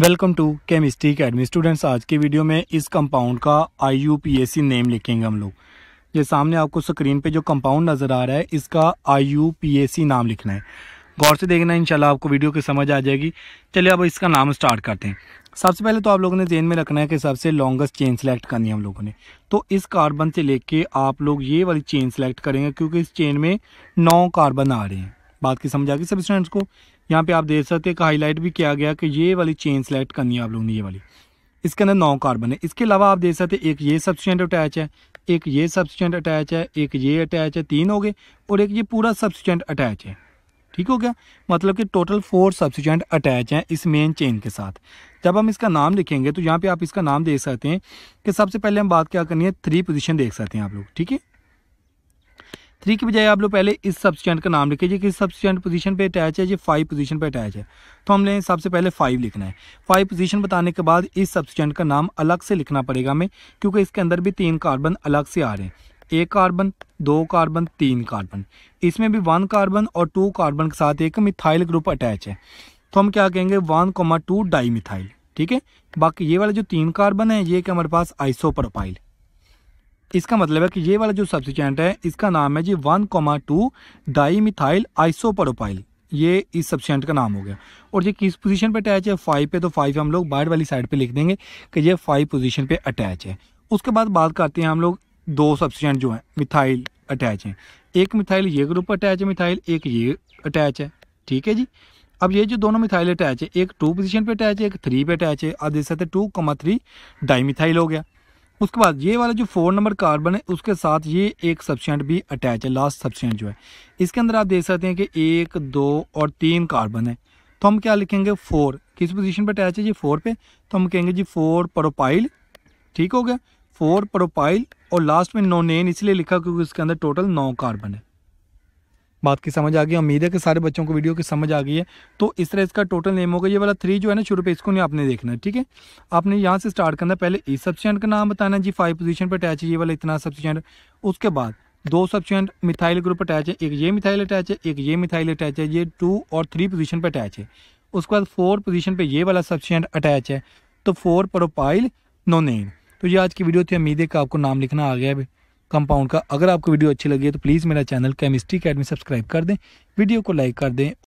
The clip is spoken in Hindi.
welcome to chemistry academy students आज के वीडियो में इस कंपाउंड का I U P S C name लिखेंगे हम लोग ये सामने आपको स्क्रीन पे जो कंपाउंड नज़र आ रहा है इसका I U P S C नाम लिखना है गौर से देखना इंशाल्लाह आपको वीडियो की समझ आ जाएगी चलिए अब इसका नाम स्टार्ट करते हैं सबसे पहले तो आप लोगों ने जेन में रखना है कि सबसे लॉन्गेस्ट चेन सेलेक्ट करनी है हम लोगों ने तो इस कार्बन से लेके आप लोग ये वाली चेन सेलेक्ट करेंगे क्योंकि इस चेन में नौ कार्बन आ रहे हैं बात की समझ आ गई सब स्टूडेंट्स को यहाँ पे आप देख सकते हैं कि हाईलाइट भी किया गया कि ये वाली चेन सेलेक्ट करनी है आप लोगों ने ये वाली इसके अंदर नौ कार्बन है इसके अलावा आप देख सकते हैं एक ये सब्सटेंट अटैच है एक ये सब्सटेंट अटैच है एक ये अटैच है तीन हो गए और एक ये पूरा सब्सटेंट अटैच है ठीक हो गया मतलब कि टोटल फोर सब्सिटेंट अटैच हैं इस मेन चेन के साथ जब हम इसका नाम लिखेंगे तो यहाँ पे आप इसका नाम देख सकते हैं कि सबसे पहले हम बात क्या करनी है थ्री पोजिशन देख सकते हैं आप लोग ठीक है थ्री की बजाय आप लोग पहले इस सब्सटेंट का नाम लिखिए किस सब्सटेंट पोजीशन पे अटैच है ये फाइव पोजीशन पे अटैच है तो हमने सबसे पहले फाइव लिखना है फाइव पोजीशन बताने के बाद इस सब्सटेंट का नाम अलग से लिखना पड़ेगा हमें क्योंकि इसके अंदर भी तीन कार्बन अलग से आ रहे हैं एक कार्बन दो कार्बन तीन कार्बन इसमें भी वन कार्बन और टू कार्बन के साथ एक मिथाइल ग्रुप अटैच है तो हम क्या कहेंगे one comma two dimethyl ठीक है बाकी ये वाला जो तीन कार्बन है ये क्या हमारे पास आइसोप्रोपाइल इसका मतलब है कि ये वाला जो सब्सिटेंट है इसका नाम है जी one comma two dimethyl isopropyl ये इस सब्सिटेंट का नाम हो गया और ये किस पोजीशन पे अटैच है फाइव पे तो फाइव हम लोग बाइड वाली साइड पे लिख देंगे कि ये फाइव पोजीशन पे अटैच है उसके बाद बात करते हैं हम लोग दो सब्सिटेंट जो हैं मिथाइल अटैच हैं एक मिथाइल ये ग्रुप अटैच है मिथाइल एक ये अटैच है ठीक है जी अब ये जो दोनों मिथाइल अटैच है एक टू पोजिशन पर अटैच है एक थ्री पे अटैच है आप देख सकते हैं two comma three di methyl हो गया उसके बाद ये वाला जो फोर नंबर कार्बन है उसके साथ ये एक सब्सटेंट भी अटैच है लास्ट सब्सटेंट जो है इसके अंदर आप देख सकते हैं कि एक दो और तीन कार्बन है तो हम क्या लिखेंगे फोर किस पोजीशन पर अटैच है जी फोर पे तो हम कहेंगे जी फोर प्रोपाइल ठीक हो गया फोर प्रोपाइल और लास्ट में नोनेन इसलिए लिखा क्योंकि उसके अंदर टोटल नौ कार्बन है बात की समझ आ गई उम्मीद है कि सारे बच्चों को वीडियो की समझ आ गई है तो इस तरह इसका टोटल नेम होगा ये वाला थ्री जो है ना शुरू पे इसको नहीं आपने देखना है ठीक है आपने यहाँ से स्टार्ट करना पहले इस e सब्सिडेंट का नाम बताना जी फाइव पोजिशन पर अटैच है ये वाला इतना सब्सिडेंट उसके बाद दो सब्सिडेंट मिथाइल ग्रुप अटैच है एक ये मिथाइल अटैच है एक ये मिथाइल अटैच है ये टू और थ्री पोजिशन पर अटैच है उसके बाद फोर पोजिशन पर ये वाला सब्सिडेंट अटैच है तो फोर प्रोपाइल नोनेन तो ये आज की वीडियो थी उम्मीद है कि आपको नाम लिखना आ गया है कंपाउंड का अगर आपको वीडियो अच्छी लगी है तो प्लीज़ मेरा चैनल केमिस्ट्री अकेडमी सब्सक्राइब कर दें वीडियो को लाइक कर दें